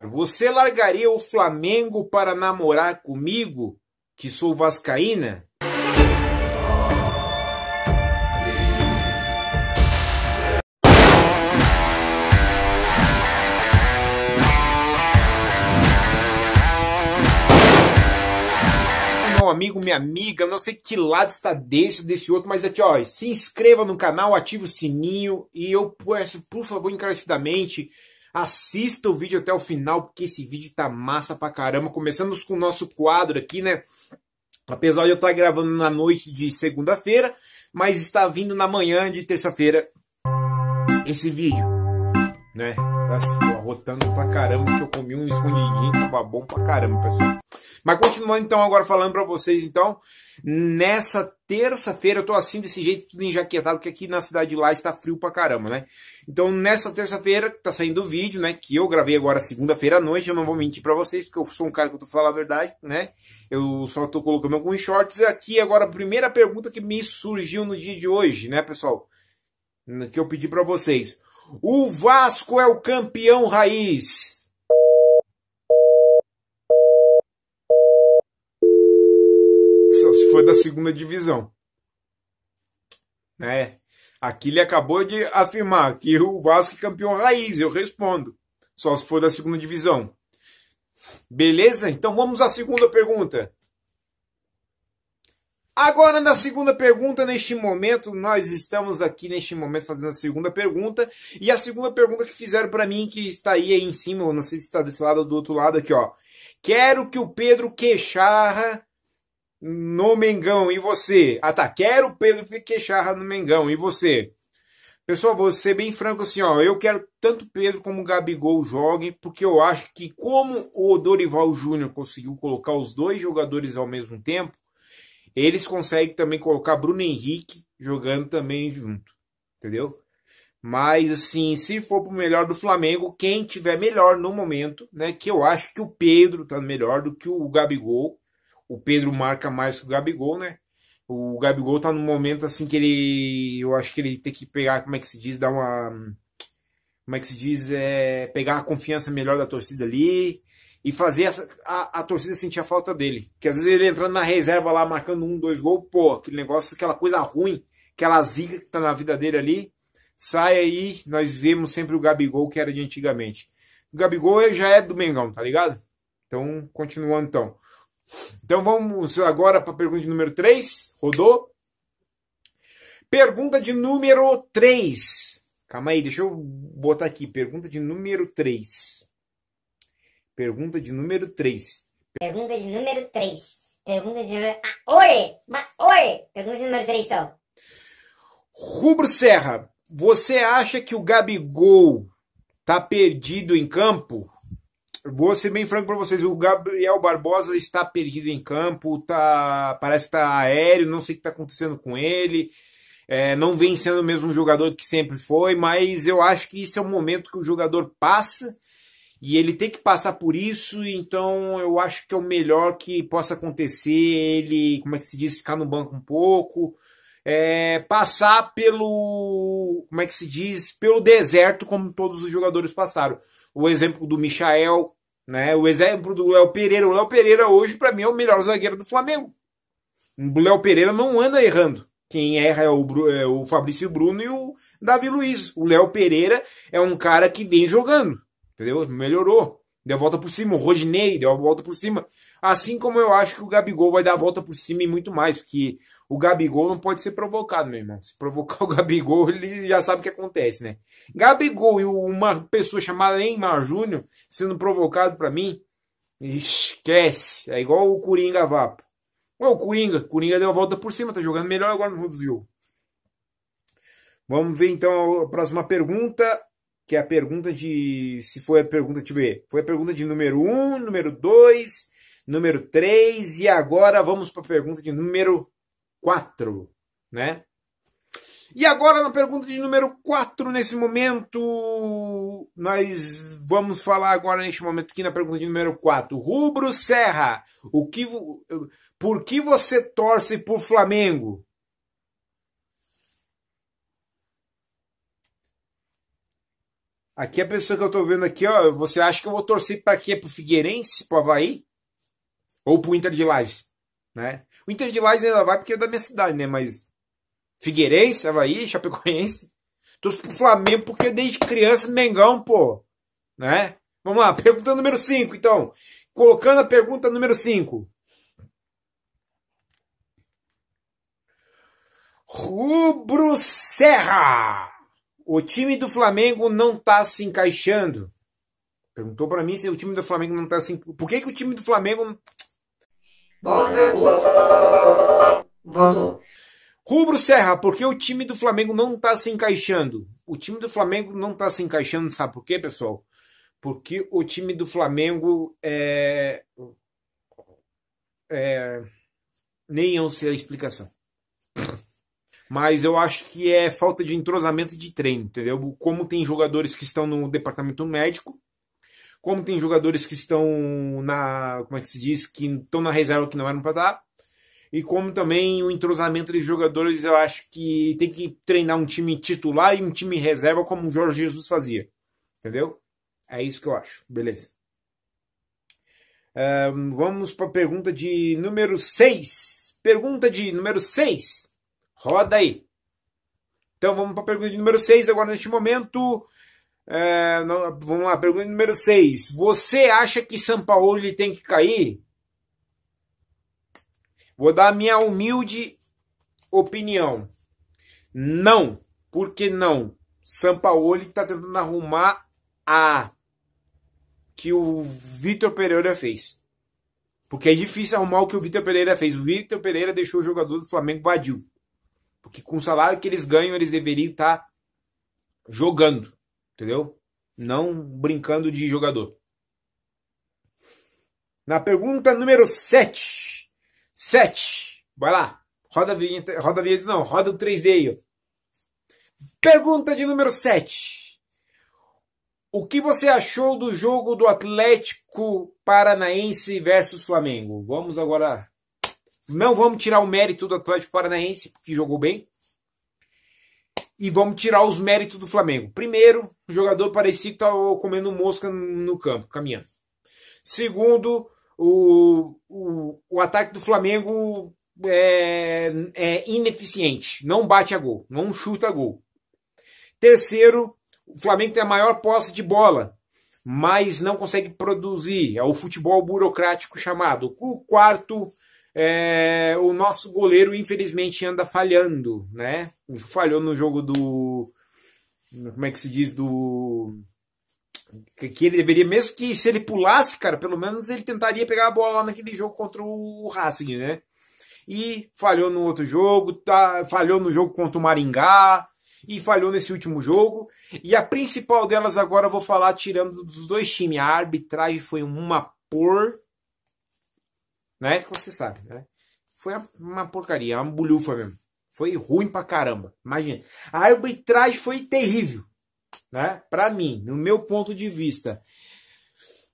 Você largaria o Flamengo para namorar comigo, que sou vascaína? meu amigo, minha amiga, não sei que lado está desse, desse outro, mas aqui, ó, se inscreva no canal, ative o sininho e eu peço, por favor, encarecidamente, Assista o vídeo até o final, porque esse vídeo tá massa pra caramba. Começando com o nosso quadro aqui, né? Apesar de eu estar gravando na noite de segunda-feira, mas está vindo na manhã de terça-feira esse vídeo, né? Nossa, tá tô arrotando pra caramba que eu comi um escondidinho, tava bom pra caramba, pessoal. Mas continuando então agora falando para vocês então, nessa terça-feira eu tô assim desse jeito tudo enjaquetado que aqui na cidade de lá está frio pra caramba, né? Então nessa terça-feira tá saindo o vídeo, né, que eu gravei agora segunda-feira à noite, eu não vou mentir para vocês porque eu sou um cara que eu tô falando a verdade, né? Eu só tô colocando alguns shorts aqui agora a primeira pergunta que me surgiu no dia de hoje, né, pessoal? Que eu pedi para vocês. O Vasco é o campeão raiz. da segunda divisão. Né? Aqui ele acabou de afirmar que o Vasco é campeão raiz, eu respondo. Só se for da segunda divisão. Beleza? Então vamos à segunda pergunta. Agora, na segunda pergunta, neste momento, nós estamos aqui neste momento fazendo a segunda pergunta. E a segunda pergunta que fizeram para mim, que está aí, aí em cima, não sei se está desse lado ou do outro lado aqui, ó. Quero que o Pedro Queixarra no Mengão. E você? Ah, tá. Quero Pedro Queixarra no Mengão. E você? Pessoal, vou ser bem franco assim, ó. Eu quero tanto Pedro como Gabigol joguem, porque eu acho que como o Dorival Júnior conseguiu colocar os dois jogadores ao mesmo tempo, eles conseguem também colocar Bruno Henrique jogando também junto. Entendeu? Mas assim, se for pro melhor do Flamengo, quem tiver melhor no momento, né, que eu acho que o Pedro tá melhor do que o Gabigol, o Pedro marca mais que o Gabigol, né? O Gabigol tá num momento assim que ele. Eu acho que ele tem que pegar, como é que se diz? Dar uma. Como é que se diz? É, pegar a confiança melhor da torcida ali e fazer a, a, a, torcida sentir a falta dele. Porque às vezes ele entrando na reserva lá, marcando um, dois gols, pô, aquele negócio, aquela coisa ruim, aquela zica que tá na vida dele ali, sai aí, nós vemos sempre o Gabigol que era de antigamente. O Gabigol já é do Mengão, tá ligado? Então, continuando então. Então vamos agora para a pergunta de número 3. Rodou? Pergunta de número 3. Calma aí, deixa eu botar aqui. Pergunta de número 3. Pergunta de número 3. Pergunta de número 3. Pergunta de Ah, oi! Ma... Oi! Pergunta de número 3, então. Rubro Serra, você acha que o Gabigol tá perdido em campo? Vou ser bem franco para vocês, o Gabriel Barbosa está perdido em campo, tá, parece que está aéreo, não sei o que está acontecendo com ele, é, não vem sendo o mesmo jogador que sempre foi, mas eu acho que isso é um momento que o jogador passa e ele tem que passar por isso, então eu acho que é o melhor que possa acontecer ele, como é que se diz, ficar no banco um pouco, é, passar pelo, como é que se diz, pelo deserto como todos os jogadores passaram. O exemplo do Michael, né? O exemplo do Léo Pereira. O Léo Pereira hoje, para mim, é o melhor zagueiro do Flamengo. O Léo Pereira não anda errando. Quem erra é o, é o Fabrício Bruno e o Davi Luiz. O Léo Pereira é um cara que vem jogando. Entendeu? Melhorou. Deu a volta por cima. O Rodinei deu a volta por cima. Assim como eu acho que o Gabigol vai dar a volta por cima e muito mais. Porque o Gabigol não pode ser provocado, meu irmão. Se provocar o Gabigol, ele já sabe o que acontece, né? Gabigol e uma pessoa chamada Neymar Júnior sendo provocado para mim, esquece. É igual o Coringa Vapo. Ué, o Coringa, Coringa deu a volta por cima, tá jogando melhor agora no do jogo. Vamos ver então a próxima pergunta, que é a pergunta de. Se foi a pergunta, deixa eu ver. Foi a pergunta de número 1, um, número 2, número 3, e agora vamos para a pergunta de número 4, né? E agora na pergunta de número 4, nesse momento, nós vamos falar agora neste momento aqui na pergunta de número 4. Rubro Serra, o que, por que você torce por Flamengo? Aqui a pessoa que eu tô vendo aqui, ó, você acha que eu vou torcer para quê? Pro Figueirense, pro Havaí? Ou pro Inter de Lages, né? O Inter de Lais ainda vai porque é da minha cidade, né? Mas Figueirense, Havaí, Chapecoense. Torço pro Flamengo porque desde criança Mengão, pô. Né? Vamos lá, pergunta número 5, então. Colocando a pergunta número 5. Rubro Serra. O time do Flamengo não tá se encaixando. Perguntou para mim se o time do Flamengo não tá se... Por que, que o time do Flamengo Voltou. Rubro Serra, porque o time do Flamengo não está se encaixando? O time do Flamengo não está se encaixando, sabe por quê, pessoal? Porque o time do Flamengo é. é... Nem eu sei a explicação. Mas eu acho que é falta de entrosamento de treino, entendeu? Como tem jogadores que estão no departamento médico, como tem jogadores que estão na, como é que se diz, que estão na reserva que não eram para estar, e como também o entrosamento de jogadores, eu acho que tem que treinar um time titular e um time reserva como o Jorge Jesus fazia, entendeu? É isso que eu acho, beleza. Um, vamos para a pergunta de número 6. Pergunta de número 6. Roda aí. Então vamos para a pergunta de número 6 agora neste momento. É, não, vamos lá, pergunta número 6. Você acha que São Paulo tem que cair? Vou dar a minha humilde opinião. Não. porque não? São Paulo está tentando arrumar a que o Vitor Pereira fez. Porque é difícil arrumar o que o Vitor Pereira fez. O Vitor Pereira deixou o jogador do Flamengo vadio. Porque com o salário que eles ganham, eles deveriam estar tá jogando. Entendeu? Não brincando de jogador. Na pergunta número 7. 7. Vai lá. Roda a vinheta. Roda a vinheta, não. Roda o 3D aí. Pergunta de número 7. O que você achou do jogo do Atlético Paranaense versus Flamengo? Vamos agora. Não vamos tirar o mérito do Atlético Paranaense, que jogou bem e vamos tirar os méritos do Flamengo. Primeiro, o jogador parecia que estava comendo mosca no campo, caminhando. Segundo, o, o, o ataque do Flamengo é, é, ineficiente, não bate a gol, não chuta a gol. Terceiro, o Flamengo tem a maior posse de bola, mas não consegue produzir, é o futebol burocrático chamado. O quarto, é, o nosso goleiro, infelizmente, anda falhando, né? Falhou no jogo do. Como é que se diz? Do. Que ele deveria, mesmo que se ele pulasse, cara, pelo menos ele tentaria pegar a bola lá naquele jogo contra o Racing, né? E falhou no outro jogo, tá, falhou no jogo contra o Maringá, e falhou nesse último jogo. E a principal delas agora eu vou falar, tirando dos dois times. A arbitragem foi uma porcaria na né? Que você sabe, né? Foi uma porcaria, uma bulhufa mesmo. Foi ruim pra caramba. Imagina. A arbitragem foi terrível, né? Pra mim, no meu ponto de vista.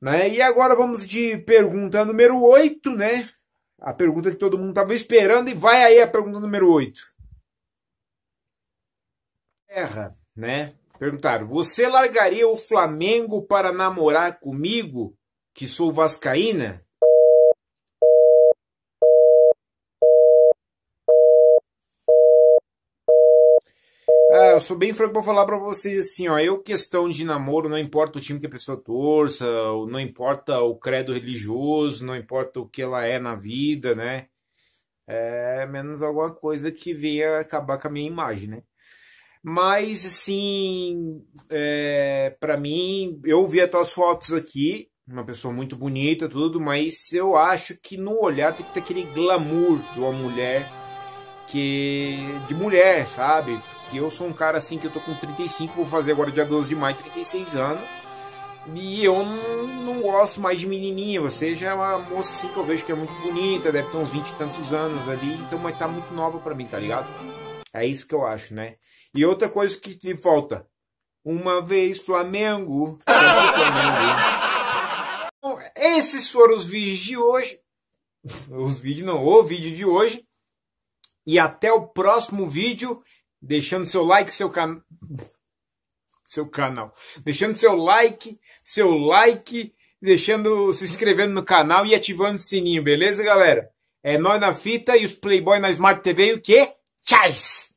Né? E agora vamos de pergunta número 8, né? A pergunta que todo mundo estava esperando e vai aí a pergunta número 8. Terra, né? Perguntaram: "Você largaria o Flamengo para namorar comigo, que sou vascaína?" eu sou bem franco pra falar para vocês assim, ó, eu questão de namoro, não importa o time que a pessoa torça, não importa o credo religioso, não importa o que ela é na vida, né? É menos alguma coisa que venha acabar com a minha imagem, né? Mas assim, é, para mim, eu vi as tuas fotos aqui, uma pessoa muito bonita, tudo, mas eu acho que no olhar tem que ter aquele glamour de uma mulher que de mulher, sabe? Que eu sou um cara assim que eu tô com 35, vou fazer agora dia 12 de maio, 36 anos. E eu não, não gosto mais de menininha, você já é uma moça assim que eu vejo que é muito bonita, deve ter uns 20 e tantos anos ali, então mas tá muito nova para mim, tá ligado? É isso que eu acho, né? E outra coisa que te falta. Uma vez Flamengo, Flamengo. Bom, esses foram os vídeos de hoje. Os vídeos não, o vídeo de hoje. E até o próximo vídeo deixando seu like, seu canal. Seu canal. Deixando seu like, seu like, deixando, se inscrevendo no canal e ativando o sininho, beleza, galera? É nós na fita e os Playboy na Smart TV e o quê? Tchau!